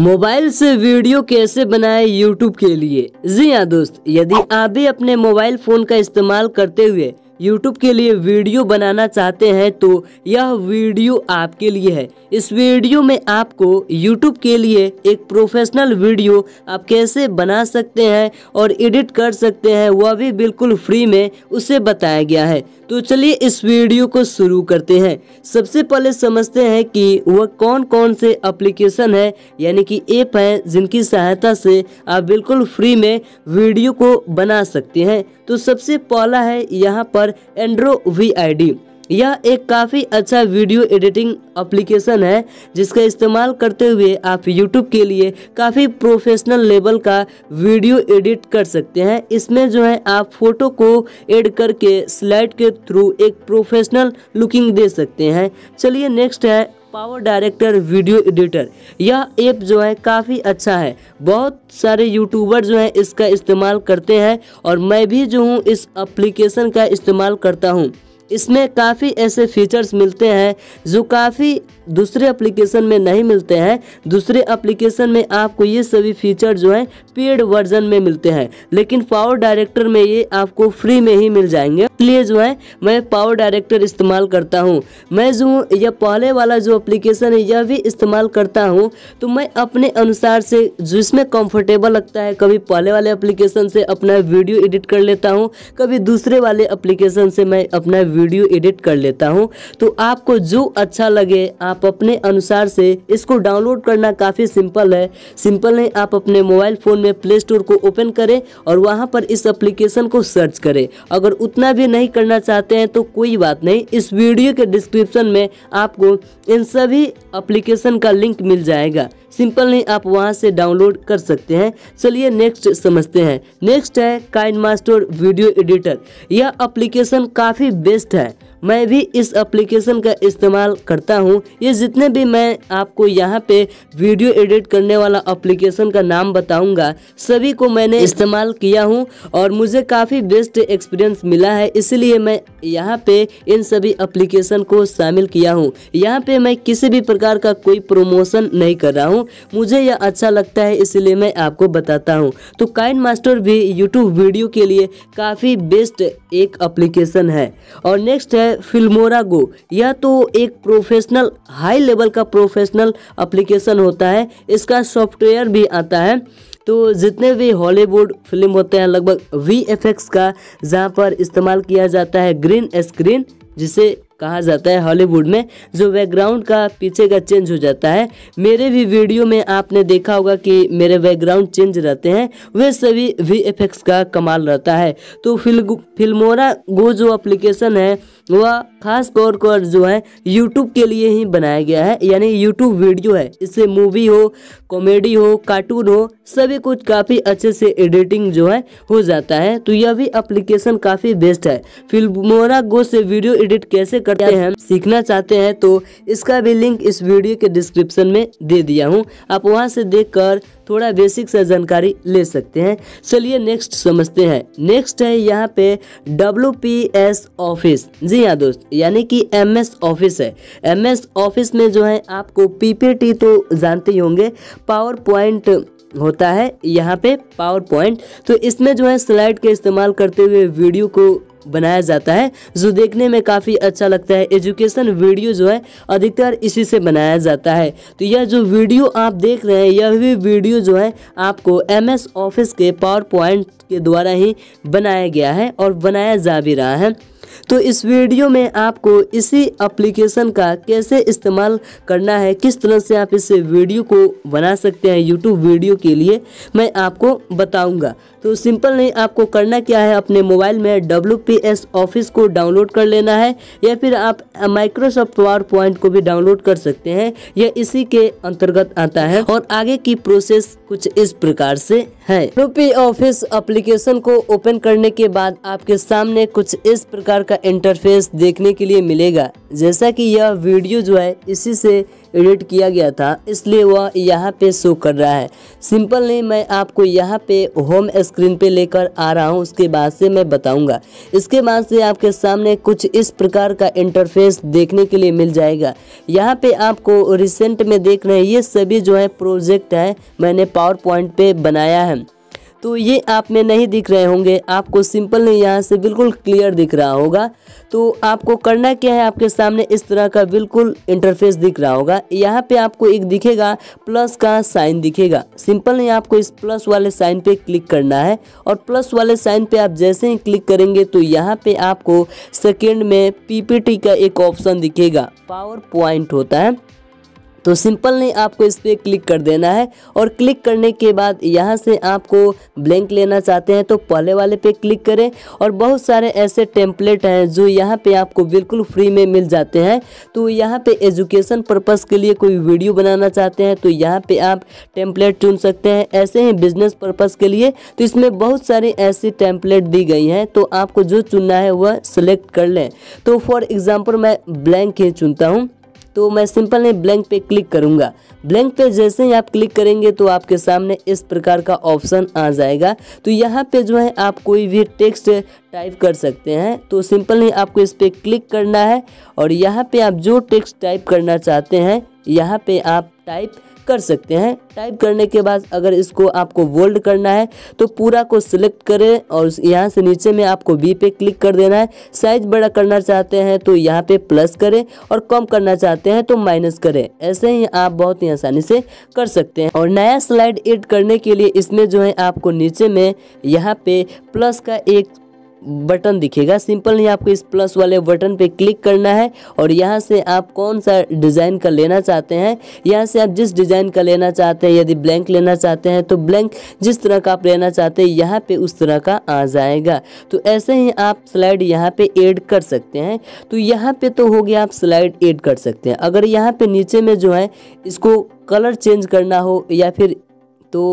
mobile से video कैसे बनाए यूट्यूब के लिए जी हाँ दोस्त यदि आप भी अपने मोबाइल फोन का इस्तेमाल करते हुए यूट्यूब के लिए वीडियो बनाना चाहते हैं तो यह वीडियो आपके लिए है इस वीडियो में आपको यूट्यूब के लिए एक प्रोफेशनल वीडियो आप कैसे बना सकते हैं और एडिट कर सकते हैं वह भी बिल्कुल फ्री में उसे बताया गया है तो चलिए इस वीडियो को शुरू करते हैं सबसे पहले समझते हैं कि वह कौन कौन से अप्लीकेशन है यानी कि ऐप हैं जिनकी सहायता से आप बिल्कुल फ्री में वीडियो को बना सकते हैं तो सबसे पहला है यहाँ पर और एंड्रो वी यह एक काफ़ी अच्छा वीडियो एडिटिंग एप्लीकेशन है जिसका इस्तेमाल करते हुए आप यूट्यूब के लिए काफ़ी प्रोफेशनल लेवल का वीडियो एडिट कर सकते हैं इसमें जो है आप फोटो को एड करके स्लाइड के थ्रू एक प्रोफेशनल लुकिंग दे सकते हैं चलिए नेक्स्ट है पावर डायरेक्टर वीडियो एडिटर यह ऐप जो है काफ़ी अच्छा है बहुत सारे यूट्यूबर जो हैं इसका इस्तेमाल करते हैं और मैं भी जो हूँ इस एप्लीकेशन का इस्तेमाल करता हूँ इसमें काफ़ी ऐसे फीचर्स मिलते हैं जो काफ़ी दूसरे एप्लीकेशन में नहीं मिलते हैं दूसरे एप्लीकेशन में आपको ये सभी फीचर जो है पेड वर्जन में मिलते हैं लेकिन पावर डायरेक्टर में ये आपको फ्री में ही मिल जाएंगे इसलिए जो है मैं पावर डायरेक्टर इस्तेमाल करता हूँ मैं जो यह पहले वाला जो एप्लीकेशन है यह भी इस्तेमाल करता हूँ तो मैं अपने अनुसार से जिसमें कम्फर्टेबल लगता है कभी पहले वाले एप्लीकेशन से अपना वीडियो एडिट कर लेता हूँ कभी दूसरे वाले अप्लीकेशन से मैं अपना वीडियो एडिट कर लेता हूँ तो आपको जो अच्छा लगे आप अपने अनुसार से इसको डाउनलोड करना काफ़ी सिंपल है सिंपल है आप अपने मोबाइल फ़ोन में प्ले स्टोर को ओपन करें और वहाँ पर इस एप्लीकेशन को सर्च करें अगर उतना भी नहीं करना चाहते हैं तो कोई बात नहीं इस वीडियो के डिस्क्रिप्शन में आपको इन सभी अप्लीकेशन का लिंक मिल जाएगा सिंपल नहीं आप वहाँ से डाउनलोड कर सकते हैं चलिए नेक्स्ट समझते हैं नेक्स्ट है काइन मास्टर वीडियो एडिटर यह अप्लीकेशन काफ़ी बेस्ट है मैं भी इस एप्लीकेशन का इस्तेमाल करता हूँ ये जितने भी मैं आपको यहाँ पे वीडियो एडिट करने वाला एप्लीकेशन का नाम बताऊँगा सभी को मैंने इस्तेमाल किया हूँ और मुझे काफ़ी बेस्ट एक्सपीरियंस मिला है इसलिए मैं यहाँ पे इन सभी एप्लीकेशन को शामिल किया हूँ यहाँ पे मैं किसी भी प्रकार का कोई प्रोमोशन नहीं कर रहा हूँ मुझे यह अच्छा लगता है इसलिए मैं आपको बताता हूँ तो काइन मास्टर भी यूट्यूब वीडियो के लिए काफ़ी बेस्ट एक अप्लीकेशन है और नेक्स्ट है है फिल्मोरा गो यह तो एक प्रोफेशनल हाई लेवल का प्रोफेशनल एप्लीकेशन होता है इसका सॉफ्टवेयर भी आता है तो जितने भी हॉलीवुड फिल्म होते हैं लगभग वी का जहाँ पर इस्तेमाल किया जाता है ग्रीन स्क्रीन जिसे कहा जाता है हॉलीवुड में जो बैकग्राउंड का पीछे का चेंज हो जाता है मेरे भी वीडियो में आपने देखा होगा कि मेरे बैकग्राउंड चेंज रहते हैं वे सभी वी का कमाल रहता है तो फिल्मोरा गो जो अप्लीकेशन है वह खास तौर पर जो है यूट्यूब के लिए ही बनाया गया है यानी यूट्यूब वीडियो है इससे मूवी हो कॉमेडी हो कार्टून हो सभी कुछ काफ़ी अच्छे से एडिटिंग जो है हो जाता है तो यह भी अप्लीकेशन काफ़ी बेस्ट है फिल्मोरा गो से वीडियो एडिट कैसे करते हैं सीखना चाहते हैं तो इसका भी लिंक इस वीडियो के डिस्क्रिप्शन में दे दिया हूँ आप वहाँ से देख कर थोड़ा बेसिक सा जानकारी ले सकते हैं चलिए नेक्स्ट समझते हैं नेक्स्ट है यहाँ पे डब्ल्यू ऑफिस जी हाँ दोस्त यानी कि एम एस ऑफिस है एम एस ऑफिस में जो है आपको पीपीटी तो जानते ही होंगे पावर पॉइंट होता है यहाँ पे पावर पॉइंट तो इसमें जो है स्लाइड के इस्तेमाल करते हुए वीडियो को बनाया जाता है जो देखने में काफ़ी अच्छा लगता है एजुकेशन वीडियो जो है अधिकतर इसी से बनाया जाता है तो यह जो वीडियो आप देख रहे हैं यह भी वीडियो जो है आपको एम ऑफिस के पावर पॉइंट के द्वारा ही बनाया गया है और बनाया जा भी रहा है तो इस वीडियो में आपको इसी एप्लीकेशन का कैसे इस्तेमाल करना है किस तरह से आप इस वीडियो को बना सकते हैं यूट्यूब वीडियो के लिए मैं आपको बताऊंगा तो सिंपल नहीं आपको करना क्या है अपने मोबाइल में डब्ल्यू ऑफिस को डाउनलोड कर लेना है या फिर आप माइक्रोसॉफ्ट पावर पॉइंट को भी डाउनलोड कर सकते हैं यह इसी के अंतर्गत आता है और आगे की प्रोसेस कुछ इस प्रकार से है रूपी ऑफिस एप्लीकेशन को ओपन करने के बाद आपके सामने कुछ इस प्रकार का इंटरफेस देखने के लिए मिलेगा जैसा कि यह वीडियो जो है इसी से एडिट किया गया था इसलिए वह यहाँ पे शो कर रहा है सिंपल नहीं मैं आपको यहाँ पे होम स्क्रीन पे लेकर आ रहा हूँ उसके बाद से मैं बताऊँगा इसके बाद से आपके सामने कुछ इस प्रकार का इंटरफेस देखने के लिए मिल जाएगा यहाँ पे आपको रिसेंट में देख रहे हैं ये सभी जो है प्रोजेक्ट है मैंने पावर पॉइंट पे बनाया है तो ये आप में नहीं दिख रहे होंगे आपको सिंपल नहीं यहाँ से बिल्कुल क्लियर दिख रहा होगा तो आपको करना क्या है आपके सामने इस तरह का बिल्कुल इंटरफेस दिख रहा होगा यहाँ पे आपको एक दिखेगा प्लस का साइन दिखेगा सिंपल नहीं आपको इस प्लस वाले साइन पे क्लिक करना है और प्लस वाले साइन पे आप जैसे ही क्लिक करेंगे तो यहाँ पे आपको सेकेंड में पीपीटी का एक ऑप्शन दिखेगा पावर पॉइंट होता है तो सिंपल नहीं आपको इस पर क्लिक कर देना है और क्लिक करने के बाद यहाँ से आपको ब्लैंक लेना चाहते हैं तो पहले वाले पे क्लिक करें और बहुत सारे ऐसे टेम्पलेट हैं जो यहाँ पे आपको बिल्कुल फ्री में मिल जाते हैं तो यहाँ पे एजुकेशन पर्पज़ के लिए कोई वीडियो बनाना चाहते हैं तो यहाँ पे आप टेम्पलेट चुन सकते हैं ऐसे ही बिजनेस पर्पज़ के लिए तो इसमें बहुत सारी ऐसी टेम्पलेट दी गई हैं तो आपको जो चुनना है वह सिलेक्ट कर लें तो फॉर एग्ज़ाम्पल मैं ब्लैंक ही चुनता हूँ तो मैं सिंपल ने ब्लैंक पे क्लिक करूंगा ब्लैंक पे जैसे ही आप क्लिक करेंगे तो आपके सामने इस प्रकार का ऑप्शन आ जाएगा तो यहाँ पे जो है आप कोई भी टेक्स्ट टाइप कर सकते हैं तो सिंपल नहीं आपको इस पर क्लिक करना है और यहाँ पे आप जो टेक्स्ट टाइप करना चाहते हैं यहाँ पे आप टाइप कर सकते हैं टाइप करने के बाद अगर इसको आपको वोल्ड करना है तो पूरा को सिलेक्ट करें और यहाँ से नीचे में आपको बी पे क्लिक कर देना है साइज बड़ा करना चाहते हैं तो यहाँ पे प्लस करें और कम करना चाहते हैं तो माइनस करें ऐसे ही आप बहुत ही आसानी से कर सकते हैं और नया स्लाइड एड करने के लिए इसमें जो है आपको नीचे में यहाँ पे प्लस का एक बटन दिखेगा सिंपल ही आपको इस प्लस वाले बटन पे क्लिक करना है और यहाँ से आप कौन सा डिज़ाइन का लेना चाहते हैं यहाँ से आप जिस डिज़ाइन का लेना चाहते हैं यदि ब्लैंक लेना चाहते हैं तो ब्लैंक जिस तरह का आप लेना चाहते हैं यहाँ पे उस तरह का आ जाएगा तो ऐसे ही आप स्लाइड यहाँ पे एड कर सकते हैं तो यहाँ पर तो हो गया आप स्लाइड ऐड कर सकते हैं अगर यहाँ पे नीचे में जो है इसको कलर चेंज करना हो या फिर तो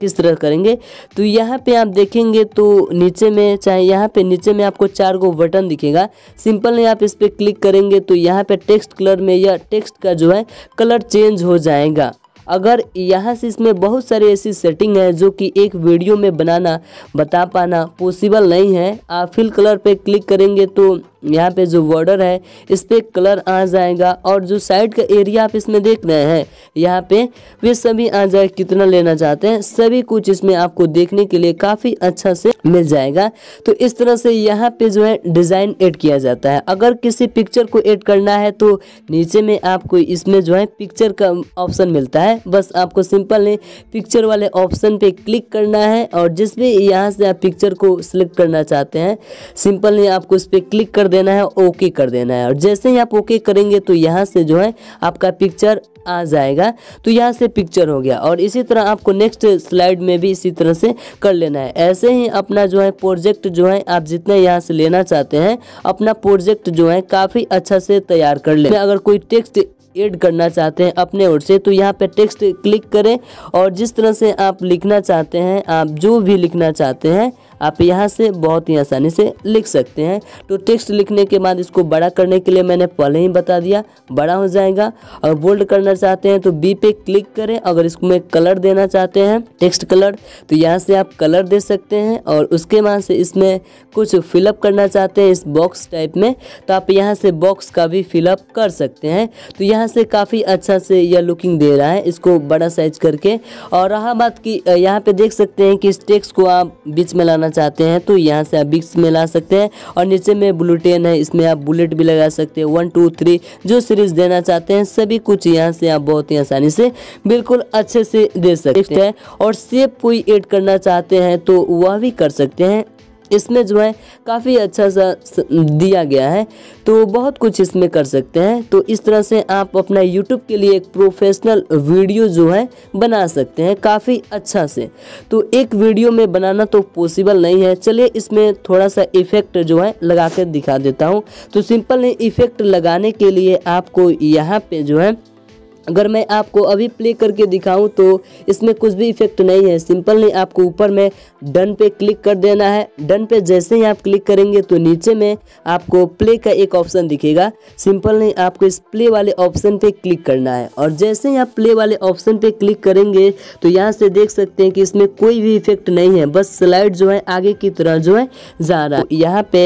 किस तरह करेंगे तो यहाँ पे आप देखेंगे तो नीचे में चाहे यहाँ पे नीचे में आपको चार गो बटन दिखेगा सिंपल नहीं आप इस पर क्लिक करेंगे तो यहाँ पे टेक्स्ट कलर में या टेक्स्ट का जो है कलर चेंज हो जाएगा अगर यहाँ से इसमें बहुत सारे ऐसी सेटिंग है जो कि एक वीडियो में बनाना बता पाना पॉसिबल नहीं है आप फिल कलर पर क्लिक करेंगे तो यहाँ पे जो बॉर्डर है इस पर कलर आ जाएगा और जो साइड का एरिया आप इसमें देख रहे हैं यहाँ पे वे सभी आ जाए कितना लेना चाहते हैं सभी कुछ इसमें आपको देखने के लिए काफ़ी अच्छा से मिल जाएगा तो इस तरह से यहाँ पे जो है डिज़ाइन ऐड किया जाता है अगर किसी पिक्चर को ऐड करना है तो नीचे में आपको इसमें जो है पिक्चर का ऑप्शन मिलता है बस आपको सिंपल है पिक्चर वाले ऑप्शन पे क्लिक करना है और जिस भी यहाँ से आप पिक्चर को सिलेक्ट करना चाहते हैं सिंपल ने आपको इस पर क्लिक कर देना है ओके कर देना है और जैसे ही आप ओके करेंगे तो यहाँ से जो है आपका पिक्चर आ जाएगा तो यहाँ से पिक्चर हो गया और इसी तरह आपको नेक्स्ट स्लाइड में भी इसी तरह से कर लेना है ऐसे ही अपना जो है प्रोजेक्ट जो है आप जितने यहाँ से लेना चाहते हैं अपना प्रोजेक्ट जो है काफ़ी अच्छा से तैयार कर ले अगर कोई टेक्स्ट एड करना चाहते हैं अपने ओर से तो यहाँ पे टेक्स्ट क्लिक करें और जिस तरह से आप लिखना चाहते हैं आप जो भी लिखना चाहते हैं आप यहाँ से बहुत ही आसानी से लिख सकते हैं तो टेक्स्ट लिखने के बाद इसको बड़ा करने के लिए मैंने पहले ही बता दिया बड़ा हो जाएगा और बोल्ड करना चाहते हैं तो बी पे क्लिक करें अगर इसको मैं कलर देना चाहते हैं टेक्स्ट कलर तो यहाँ से आप कलर दे सकते हैं और उसके बाद से इसमें कुछ फिलअप करना चाहते हैं इस बॉक्स टाइप में तो आप यहाँ से बॉक्स का भी फिलअप कर सकते हैं तो यहाँ से काफ़ी अच्छा से यह लुकिंग दे रहा है इसको बड़ा साइज करके और रहा बात की यहाँ पे देख सकते हैं कि इस टेक्स्ट को आप बीच में लाना चाहते हैं तो यहाँ से आप बिक्स में ला सकते हैं और नीचे में ब्लूटेन है इसमें आप बुलेट भी लगा सकते हैं वन टू थ्री जो सीरीज देना चाहते हैं सभी कुछ यहाँ से आप बहुत ही आसानी से बिल्कुल अच्छे से दे सकते हैं और सेप कोई एड करना चाहते हैं तो वह भी कर सकते हैं इसमें जो है काफ़ी अच्छा सा दिया गया है तो बहुत कुछ इसमें कर सकते हैं तो इस तरह से आप अपना यूट्यूब के लिए एक प्रोफेशनल वीडियो जो है बना सकते हैं काफ़ी अच्छा से तो एक वीडियो में बनाना तो पॉसिबल नहीं है चलिए इसमें थोड़ा सा इफ़ेक्ट जो है लगा कर दिखा देता हूँ तो सिंपल इफ़ेक्ट लगाने के लिए आपको यहाँ पर जो है अगर मैं आपको अभी प्ले करके दिखाऊं तो इसमें कुछ भी इफेक्ट तो नहीं है सिंपल नहीं आपको ऊपर में डन पे क्लिक कर देना है डन पे जैसे ही आप क्लिक करेंगे तो नीचे में आपको प्ले का एक ऑप्शन दिखेगा सिंपल नहीं आपको इस प्ले वाले ऑप्शन पे क्लिक करना है और जैसे ही आप प्ले वाले ऑप्शन पे क्लिक करेंगे तो यहाँ से देख सकते हैं कि इसमें कोई भी इफेक्ट नहीं है बस स्लाइड जो है आगे की तरह जो है जा रहा है तो यहाँ पे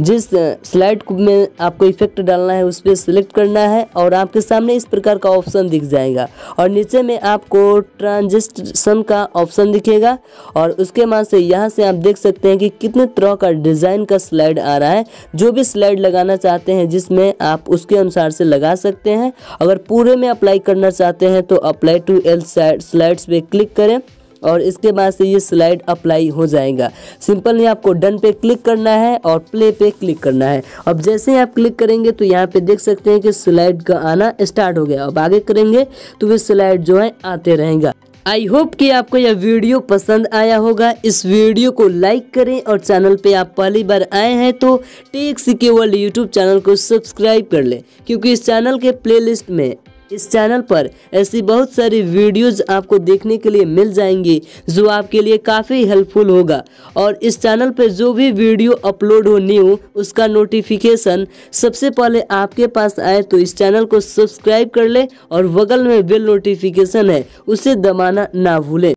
जिस स्लाइड uh, में आपको इफेक्ट डालना है उस पर सिलेक्ट करना है और आपके सामने इस प्रकार का ऑप्शन ऑप्शन दिख जाएगा और नीचे में आपको ट्रांजिस्टन का ऑप्शन दिखेगा और उसके बाद से यहाँ से आप देख सकते हैं कि कितने तरह का डिज़ाइन का स्लाइड आ रहा है जो भी स्लाइड लगाना चाहते हैं जिसमें आप उसके अनुसार से लगा सकते हैं अगर पूरे में अप्लाई करना चाहते हैं तो अप्लाई टू एल स्लाइड्स पे क्लिक करें और इसके बाद से ये स्लाइड अप्लाई हो जाएगा सिंपल ही आपको डन पे क्लिक करना है और प्ले पे क्लिक करना है अब जैसे ही आप क्लिक करेंगे तो यहाँ पे देख सकते हैं कि स्लाइड का आना स्टार्ट हो गया अब आगे करेंगे तो वे स्लाइड जो है आते रहेगा आई होप कि आपको यह वीडियो पसंद आया होगा इस वीडियो को लाइक करें और चैनल पे आप पहली बार आए हैं तो Tech Secure World YouTube channel को सब्सक्राइब कर लें क्योंकि इस चैनल के प्लेलिस्ट में इस चैनल पर ऐसी बहुत सारी वीडियोस आपको देखने के लिए मिल जाएंगी जो आपके लिए काफ़ी हेल्पफुल होगा और इस चैनल पर जो भी वीडियो अपलोड हो न्यू उसका नोटिफिकेशन सबसे पहले आपके पास आए तो इस चैनल को सब्सक्राइब कर ले और बगल में बेल नोटिफिकेशन है उसे दबाना ना भूलें